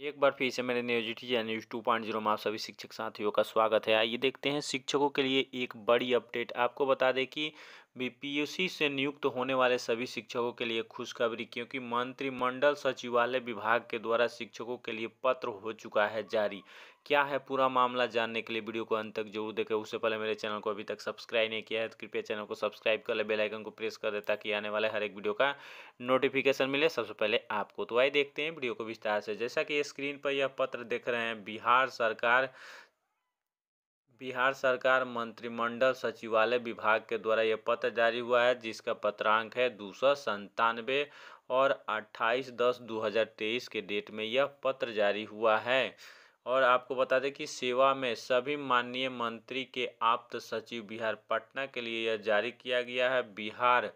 एक बार फिर से मेरे न्यूजिटी या न्यूज़ टू पॉइंट जीरो में आप सभी शिक्षक साथियों का स्वागत है आइए देखते हैं शिक्षकों के लिए एक बड़ी अपडेट आपको बता दें कि बीपीयूसी से नियुक्त होने वाले सभी शिक्षकों के लिए खुशखबरी क्योंकि मंत्रिमंडल सचिवालय विभाग के द्वारा शिक्षकों के लिए पत्र हो चुका है जारी क्या है पूरा मामला जानने के लिए वीडियो को अंत तक जरूर देखें उससे पहले मेरे चैनल को अभी तक सब्सक्राइब नहीं किया है तो कृपया चैनल को सब्सक्राइब कर ले बेलाइकन को प्रेस कर दे ताकि आने वाले हर एक वीडियो का नोटिफिकेशन मिले सबसे पहले आपको तो आई देखते हैं वीडियो को विस्तार से जैसा कि स्क्रीन पर यह पत्र देख रहे हैं बिहार सरकार बिहार सरकार मंत्रिमंडल सचिवालय विभाग के द्वारा यह पत्र जारी हुआ है जिसका पत्रांक है दो सौ संतानवे और 28 दस 2023 के डेट में यह पत्र जारी हुआ है और आपको बता दें कि सेवा में सभी माननीय मंत्री के आप्त सचिव बिहार पटना के लिए यह जारी किया गया है बिहार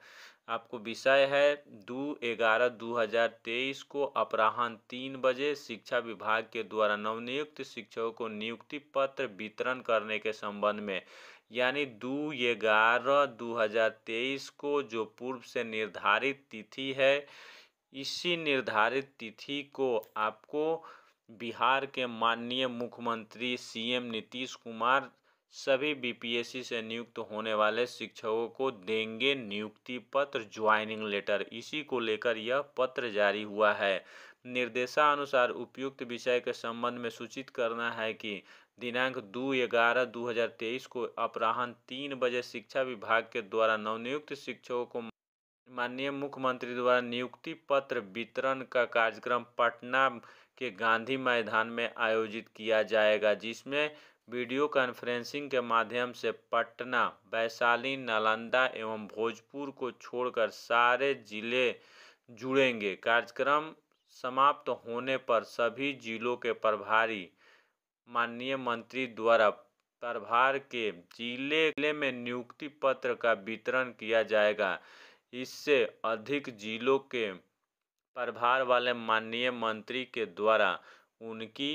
आपको विषय है दो ग्यारह दो हजार तेईस को अपराह्न तीन बजे शिक्षा विभाग के द्वारा नवनियुक्त शिक्षकों को नियुक्ति पत्र वितरण करने के संबंध में यानी दो ग्यारह दो हजार तेईस को जो पूर्व से निर्धारित तिथि है इसी निर्धारित तिथि को आपको बिहार के माननीय मुख्यमंत्री सीएम नीतीश कुमार सभी बीपीएससी से नियुक्त होने वाले शिक्षकों को देंगे नियुक्ति पत्र ज्वाइनिंग लेटर इसी को लेकर यह पत्र जारी हुआ है निर्देशानुसार उपयुक्त विषय के संबंध में सूचित करना है कि दिनांक दो ग्यारह दो हज़ार तेईस को अपराहन तीन बजे शिक्षा विभाग के द्वारा नवनियुक्त शिक्षकों को माननीय मुख्यमंत्री द्वारा नियुक्ति पत्र वितरण का कार्यक्रम पटना के गांधी मैदान में आयोजित किया जाएगा जिसमें वीडियो कॉन्फ्रेंसिंग के माध्यम से पटना वैशाली नालंदा एवं भोजपुर को छोड़कर सारे जिले जुड़ेंगे कार्यक्रम समाप्त होने पर सभी जिलों के प्रभारी माननीय मंत्री द्वारा प्रभार के जिले जिले में नियुक्ति पत्र का वितरण किया जाएगा इससे अधिक जिलों के प्रभार वाले माननीय मंत्री के द्वारा उनकी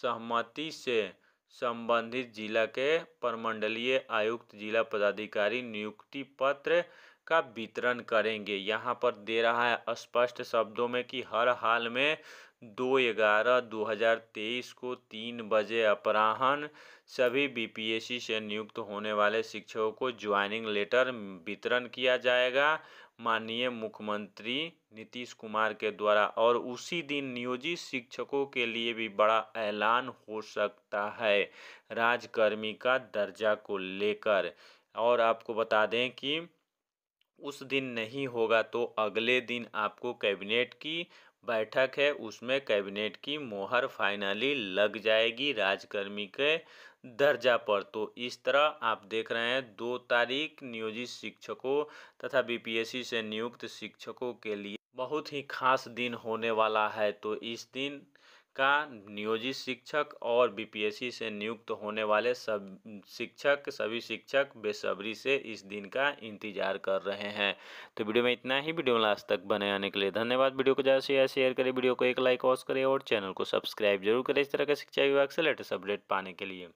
सहमति से संबंधित जिला के प्रमंडलीय आयुक्त जिला पदाधिकारी नियुक्ति पत्र का वितरण करेंगे यहाँ पर दे रहा है स्पष्ट शब्दों में कि हर हाल में दो ग्यारह दो हज़ार तेईस को तीन बजे अपराहन सभी बीपीएससी से नियुक्त होने वाले शिक्षकों को ज्वाइनिंग लेटर वितरण किया जाएगा माननीय मुख्यमंत्री नीतीश कुमार के द्वारा और उसी दिन नियोजित शिक्षकों के लिए भी बड़ा ऐलान हो सकता है राजकर्मी का दर्जा को लेकर और आपको बता दें कि उस दिन नहीं होगा तो अगले दिन आपको कैबिनेट की बैठक है उसमें कैबिनेट की मोहर फाइनली लग जाएगी राजकर्मी के दर्जा पर तो इस तरह आप देख रहे हैं दो तारीख नियोजित शिक्षकों तथा बीपीएससी से नियुक्त शिक्षकों के लिए बहुत ही खास दिन होने वाला है तो इस दिन का नियोजित शिक्षक और बीपीएससी से नियुक्त होने वाले सब शिक्षक सभी शिक्षक बेसब्री से इस दिन का इंतजार कर रहे हैं तो वीडियो में इतना ही वीडियो लास्ट तक बने आने के लिए धन्यवाद वीडियो को ज़्यादा से ज़्यादा शेयर करें वीडियो को एक लाइक ऑस करें और चैनल को सब्सक्राइब जरूर करें इस तरह के शिक्षा विभाग से लेटेस्ट अपडेट पाने के लिए